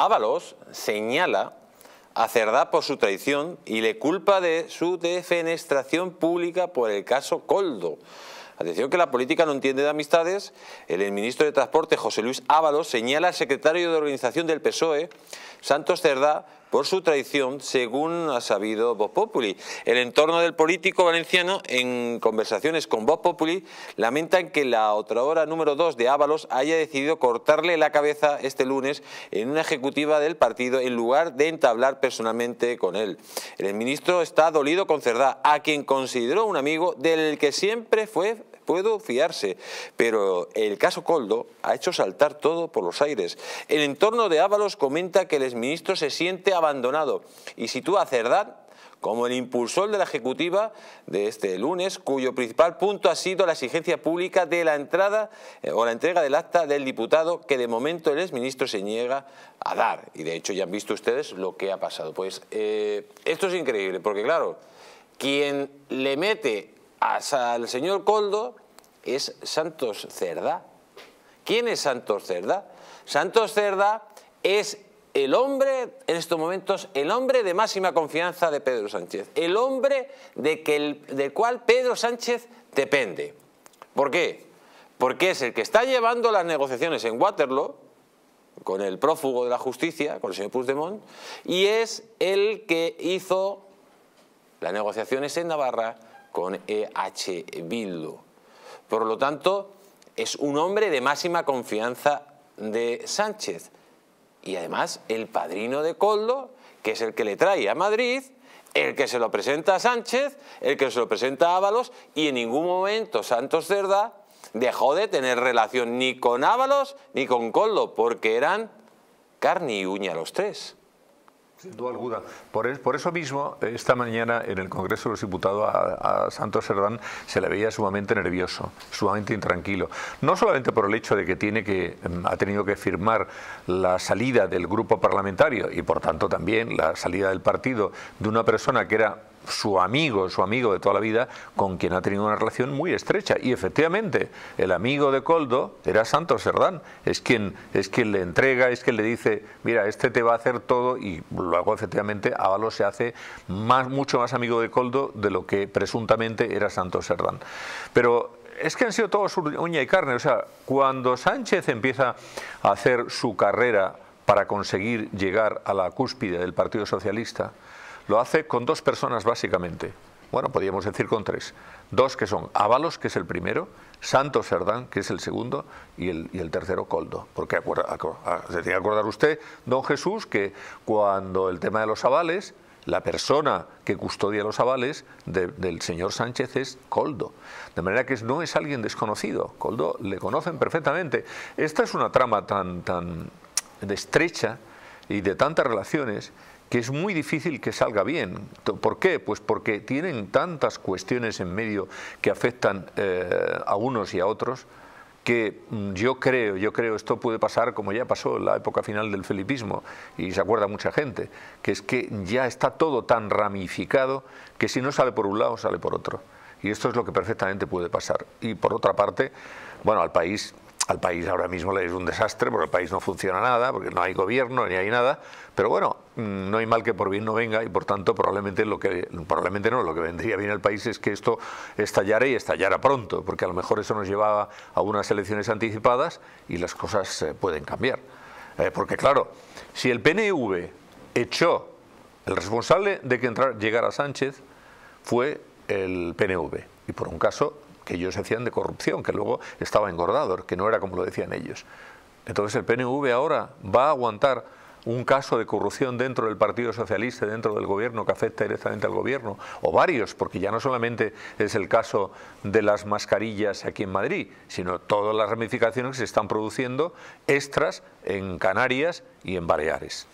Ábalos señala a Cerdá por su traición y le culpa de su defenestración pública por el caso Coldo. Atención que la política no entiende de amistades. El ministro de Transporte, José Luis Ábalos, señala al secretario de organización del PSOE, Santos Cerdá, por su traición, según ha sabido Vox Populi. El entorno del político valenciano, en conversaciones con Vox Populi, lamenta que la otra hora número dos de Ábalos haya decidido cortarle la cabeza este lunes en una ejecutiva del partido en lugar de entablar personalmente con él. El ministro está dolido con Cerdá, a quien consideró un amigo del que siempre fue puedo fiarse, pero el caso Coldo ha hecho saltar todo por los aires. El entorno de Ábalos comenta que el exministro se siente abandonado y sitúa a Cerdán como el impulsor de la Ejecutiva de este lunes, cuyo principal punto ha sido la exigencia pública de la entrada eh, o la entrega del acta del diputado que de momento el exministro se niega a dar. Y de hecho ya han visto ustedes lo que ha pasado. Pues eh, esto es increíble, porque claro, quien le mete el señor Coldo es Santos Cerda. ¿Quién es Santos Cerda? Santos Cerda es el hombre, en estos momentos, el hombre de máxima confianza de Pedro Sánchez. El hombre de del cual Pedro Sánchez depende. ¿Por qué? Porque es el que está llevando las negociaciones en Waterloo, con el prófugo de la justicia, con el señor Puigdemont, y es el que hizo las negociaciones en Navarra con EH Bildu. Por lo tanto, es un hombre de máxima confianza de Sánchez. Y además, el padrino de Coldo, que es el que le trae a Madrid, el que se lo presenta a Sánchez, el que se lo presenta a Ábalos, y en ningún momento Santos Cerda dejó de tener relación ni con Ábalos ni con Coldo, porque eran carne y uña los tres. Por, eso mismo, esta mañana en el Congreso de los Diputados a, Santos Serdán se le veía sumamente nervioso, sumamente intranquilo. No solamente por el hecho de que, tiene que mm, ha tenido que firmar la salida del grupo parlamentario y por tanto también la salida del partido de una persona que era su amigo, su amigo de toda la vida, con quien ha tenido una relación muy estrecha. Y efectivamente, el amigo de Coldo era Santos Serdán, es quien, es quien le entrega, es quien le dice, mira, este te va a hacer todo, y luego efectivamente Ábalos se hace mucho más amigo de Coldo de lo que presuntamente era Santos Serdán. Pero es que han sido todos uña y carne. O sea, cuando Sánchez empieza a hacer su carrera para conseguir llegar a la cúspide del Partido Socialista, lo hace con dos personas básicamente, bueno, podríamos decir con tres. Dos que son Ábalos, que es el primero, Santos Serdán, que es el segundo, y el, tercero Coldo. Porque se tiene que acordar usted, don Jesús, que cuando el tema de los avales, la persona que custodia los avales del señor Sánchez es Coldo. De manera que no es alguien desconocido, Coldo le conocen perfectamente. Esta es una trama tan, tan estrecha y de tantas relaciones que es muy difícil que salga bien. ¿Por qué? Pues porque tienen tantas cuestiones en medio que afectan eh, a unos y a otros que mm, yo creo, yo creo, esto puede pasar como ya pasó en la época final del felipismo, y se acuerda mucha gente, que es que ya está todo tan ramificado que si no sale por un lado, sale por otro. Y esto es lo que perfectamente puede pasar. Y por otra parte, bueno, al país al país ahora mismo le es un desastre, porque el país no funciona nada, porque no hay gobierno ni hay nada, pero bueno, no hay mal que por bien no venga y por tanto probablemente lo que probablemente no lo que vendría bien al país es que esto estallara y estallara pronto porque a lo mejor eso nos llevaba a unas elecciones anticipadas y las cosas eh, pueden cambiar eh, porque claro si el PNV echó el responsable de que llegara Sánchez fue el PNV y por un caso que ellos hacían de corrupción que luego estaba engordador que no era como lo decían ellos entonces el PNV ahora va a aguantar un caso de corrupción dentro del Partido Socialista, dentro del gobierno, que afecta directamente al gobierno, o varios, porque ya no solamente es el caso de las mascarillas aquí en Madrid, sino todas las ramificaciones que se están produciendo extras en Canarias y en Baleares.